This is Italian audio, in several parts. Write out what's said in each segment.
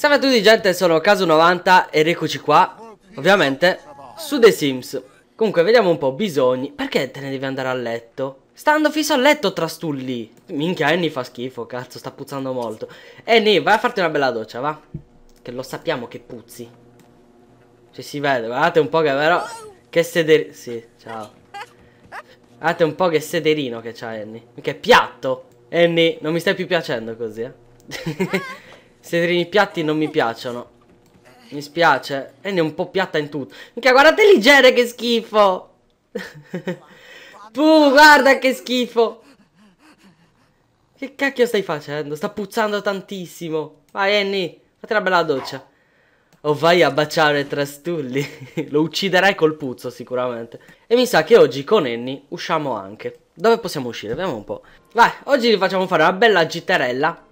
Salve a tutti gente, sono caso 90 e eccoci qua, ovviamente, su The Sims. Comunque, vediamo un po', bisogni. Perché te ne devi andare a letto? Sta andando fisso a letto, trastulli. Minchia, Annie fa schifo, cazzo, sta puzzando molto. Annie, vai a farti una bella doccia, va. Che lo sappiamo che puzzi. Cioè, si vede, guardate un po' che però... Che seder... Sì, ciao. Guardate un po' che sederino che c'ha Annie. Che piatto! Annie, non mi stai più piacendo così, eh. Sedrini piatti non mi piacciono. Mi spiace. E ne è un po' piatta in tutto. Minchia, guardate leggere che schifo. Puh, guarda che schifo. Che cacchio stai facendo? Sta puzzando tantissimo. Vai, Annie. Fate una bella doccia. O vai a baciare Trastulli. Lo ucciderai col puzzo sicuramente. E mi sa che oggi con Annie usciamo anche. Dove possiamo uscire? Vediamo un po'. Vai, oggi gli facciamo fare una bella gitterella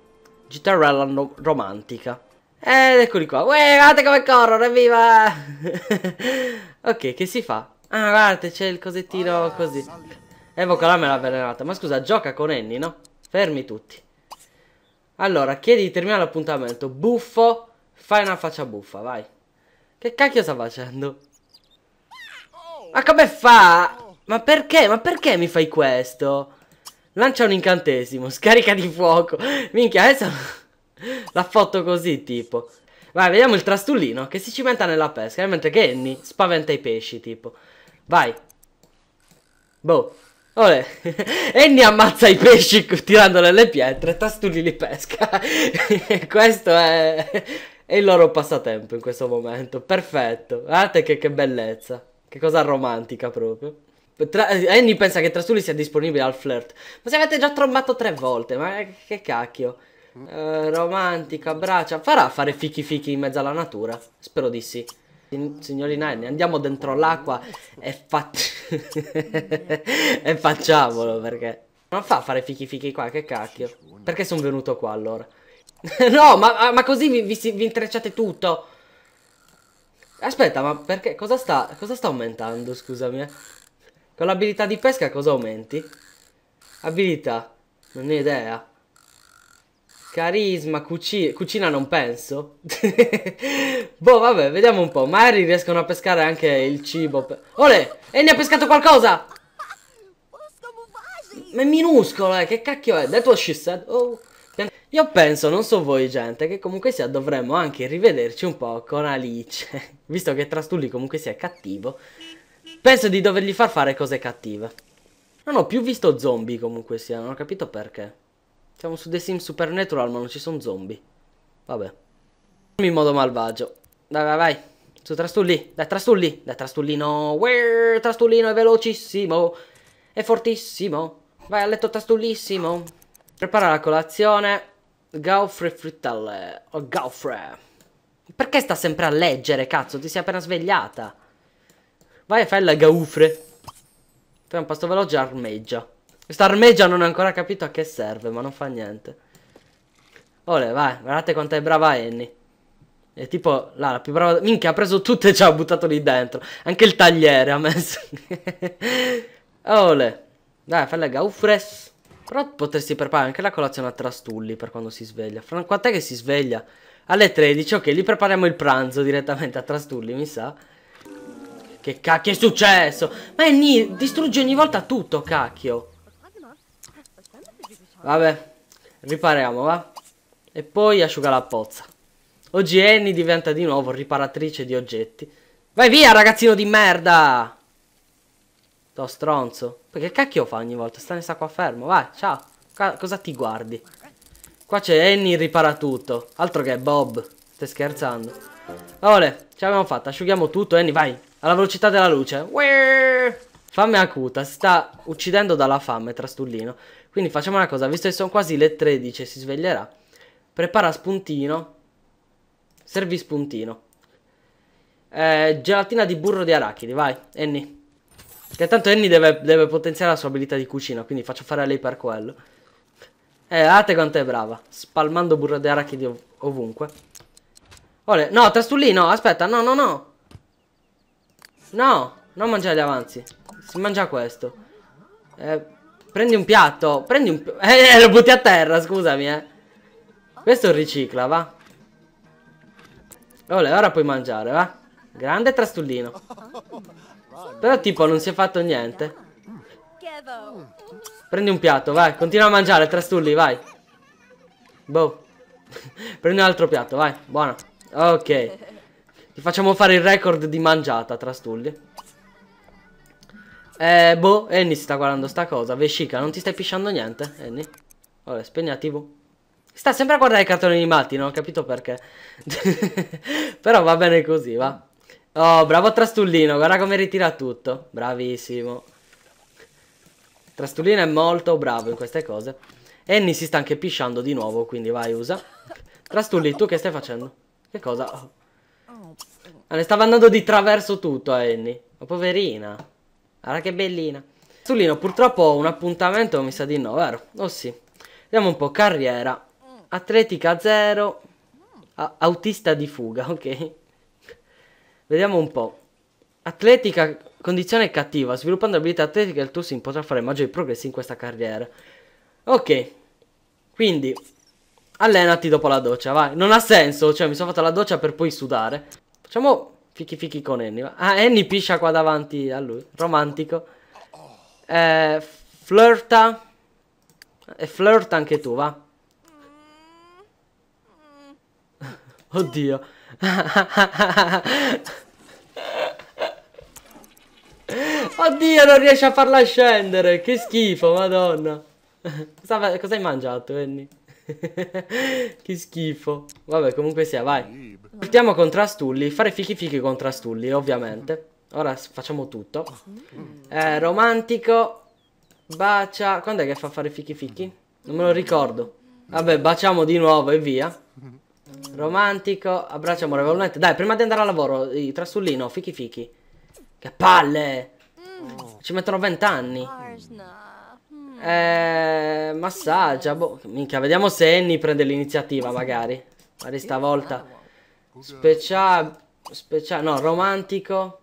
Gitarrella no romantica. Ed eccoli qua. Uè, guardate come corrono, evviva! ok, che si fa? Ah, guardate, c'è il cosettino così. Evoca la mela avvelenata. Ma scusa, gioca con Annie, no? Fermi tutti. Allora, chiedi di terminare l'appuntamento. Buffo, fai una faccia buffa, vai. Che cacchio sta facendo? Oh. Ma come fa? Ma perché? Ma perché mi fai questo? Lancia un incantesimo, scarica di fuoco. Minchia, adesso l'ha fatto così, tipo. Vai, vediamo il trastullino che si cimenta nella pesca, mentre Kenny spaventa i pesci, tipo. Vai. Boh. Olè. Enni ammazza i pesci tirandole le pietre e Trastulli li pesca. Questo è... è... il loro passatempo in questo momento. Perfetto. Guardate che, che bellezza. Che cosa romantica proprio. Tra- eh, Annie pensa che Trastulli sia disponibile al flirt. Ma se avete già trombato tre volte, ma eh, che cacchio. Uh, eh, romantico, abbraccia. Farà fare fichi fichi in mezzo alla natura? Spero di sì. Signorina Annie, andiamo dentro l'acqua e, fa- e facciamolo perché. Non fa fare fichi fichi qua, che cacchio. Perché sono venuto qua allora? no, ma, ah, ma, così vi, vi, vi intrecciate tutto. Aspetta, ma perché? Cosa sta, cosa sta aumentando? Scusami. Eh? Con l'abilità di pesca cosa aumenti? Abilità. Non ho idea. Carisma, cuci cucina non penso. boh, vabbè, vediamo un po'. Magari riescono a pescare anche il cibo. Ole! E ne ha pescato qualcosa! Ma è minuscolo, eh. Che cacchio è? That was she said. Oh. Io penso, non so voi gente, che comunque sia dovremmo anche rivederci un po' con Alice. Visto che Trastulli comunque sia cattivo. Penso di dovergli far fare cose cattive. Non ho più visto zombie comunque sia, non ho capito perché. Siamo su The Sims Supernatural ma non ci sono zombie. Vabbè. In modo malvagio. Dai, vai, vai. Su, trastulli. Dai, trastulli. Dai, trastullino. Where? Trastullino è velocissimo. È fortissimo. Vai a letto trastullissimo. Prepara la colazione. Gaufre frittelle. Oh, gaufre. Perché sta sempre a leggere, cazzo? Ti sei appena svegliata. Vai e fai la gaufre. Fai un pasto veloce armeggia. Questa armeggia non ho ancora capito a che serve, ma non fa niente. Ole, vai, guardate quanto è brava Annie. È tipo, là, la più brava... Minchia, ha preso tutto e ci ha buttato lì dentro. Anche il tagliere ha messo. Ole. Dai, fai la gaufres. Però potresti preparare anche la colazione a trastulli per quando si sveglia. Fra quant'è che si sveglia? Alle 13, ok, lì prepariamo il pranzo direttamente a trastulli, mi sa. Che cacchio è successo? Ma è Nil, distrugge ogni volta tutto, cacchio. Vabbè, ripariamo, va? E poi asciuga la pozza. Oggi Annie diventa di nuovo riparatrice di oggetti. Vai via, ragazzino di merda! To stronzo. Perché cacchio fa ogni volta? Stane sta qua fermo, vai, ciao. Qua, cosa ti guardi? Qua c'è Annie ripara tutto. Altro che Bob. Stai scherzando. Vabbè, ce l'abbiamo fatta. Asciughiamo tutto, Annie, vai alla velocità della luce. Ueeeh. Fame acuta, si sta uccidendo dalla fame, trastullino. Quindi facciamo una cosa, visto che sono quasi le 13 si sveglierà. Prepara spuntino. Servi spuntino. Eh, gelatina di burro di arachidi, vai, Annie. Che tanto Annie deve, deve, potenziare la sua abilità di cucina, quindi faccio fare a lei per quello. Eh, guardate quanto è brava. Spalmando burro di arachidi ov ovunque. Olè, no, trastullino, aspetta, no, no, no. No, non mangiare gli avanzi. Si mangia questo. Eh, prendi un piatto. Prendi un... Eh, lo butti a terra, scusami, eh. Questo ricicla, va. Olè, ora puoi mangiare, va. Grande trastullino. Però tipo non si è fatto niente. Prendi un piatto, vai. Continua a mangiare, trastulli, vai. Boh. prendi un altro piatto, vai. Buona. Ok. Ti facciamo fare il record di mangiata Trastulli Eh, boh, Annie sta guardando sta cosa. Vescica, non ti stai pisciando niente, Annie? Vabbè, spegna TV. Sta sempre a guardare i cartoni animati, non ho capito perché. Però va bene così, va. Oh, bravo Trastullino, guarda come ritira tutto. Bravissimo. Trastullino è molto bravo in queste cose. Annie si sta anche pisciando di nuovo, quindi vai, usa. Trastulli, tu che stai facendo? Che cosa? Oh. Ne stava andando di traverso tutto a Annie. Ma poverina. Guarda che bellina. Sulino, purtroppo ho un appuntamento, mi sa di no, vero? Oh sì. Vediamo un po', carriera. Atletica 0. Autista di fuga, ok. Vediamo un po'. Atletica, condizione cattiva. Sviluppando abilità atletica il tuo sim potrà fare maggiori progressi in questa carriera. Ok. Quindi, allenati dopo la doccia, vai. Non ha senso, cioè mi sono fatto la doccia per poi sudare. Facciamo fichi fichi con Annie. Ah, Annie piscia qua davanti a lui. Romantico. Eh, flirta. E flirta anche tu, va. Oddio. Oddio, non riesce a farla scendere. Che schifo, madonna. Cosa, cosa hai mangiato, Annie? che schifo. Vabbè, comunque sia, vai. Saltiamo contra Stulli, fare fichi fichi con Trastulli, ovviamente. Ora facciamo tutto. Mm. Eh, romantico. Bacia. Quando è che fa fare fichi fichi? Non me lo ricordo. Vabbè, baciamo di nuovo e via. Romantico. Abbraccio amorevolmente. Dai, prima di andare a lavoro, trastullino, fichi fichi. Che palle! Mm. Ci mettono vent'anni. Mm. Eh, massaggia. Boh, minchia, vediamo se Annie prende l'iniziativa, magari. Magari stavolta. Speciale... Speciale... No, romantico.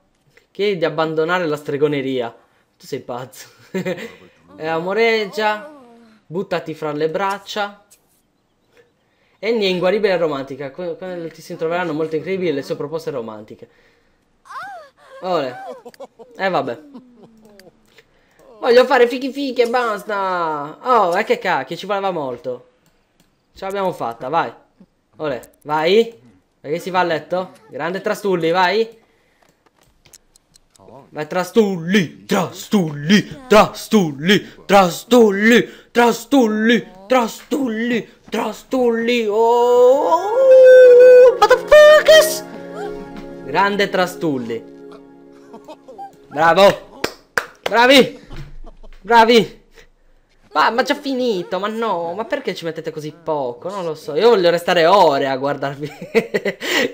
Chiedi di abbandonare la stregoneria. Tu sei pazzo. e amoreggia. Buttati fra le braccia. e è inguaribile e romantica. Quando ti si troveranno molto incredibili le sue proposte romantiche. Ole. Eh vabbè. Voglio fare fichi fichi e basta. Oh, e eh, che cacchio, ci voleva molto. Ce l'abbiamo fatta, vai. Ole, vai. Perché si va a letto? Grande Trastulli, vai. Oh. Vai Trastulli, Trastulli, Trastulli, Trastulli, Trastulli, Trastulli, Trastulli. Oh, what the fuck is? Grande Trastulli. Bravo. Bravi. Bravi. Ma, ma già finito, ma no, ma perché ci mettete così poco? Non lo so, io voglio restare ore a guardarvi.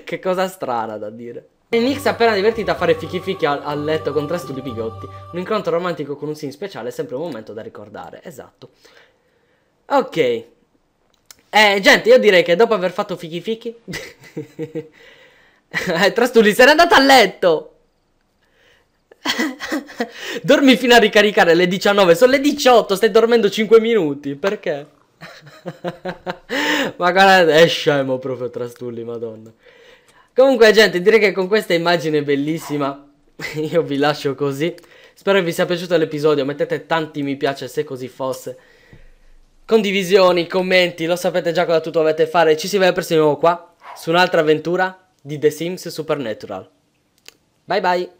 che cosa strana da dire. E Nix appena divertita a fare fichi fichi al, al letto con tre studi bigotti. Un incontro romantico con un sim speciale è sempre un momento da ricordare, esatto. Ok. Eh, gente, io direi che dopo aver fatto fichi fichi... Eh, Trastulli se n'è andato a letto! Dormi fino a ricaricare le 19, sono le 18, stai dormendo 5 minuti, perché? ma guarda, è scemo proprio Trastulli, madonna. Comunque gente, direi che con questa immagine bellissima io vi lascio così. Spero vi sia piaciuto l'episodio, mettete tanti mi piace se così fosse. Condivisioni, commenti, lo sapete già cosa tutto dovete fare. Ci si vede presto di nuovo qua, su un'altra avventura di The Sims Supernatural. Bye bye!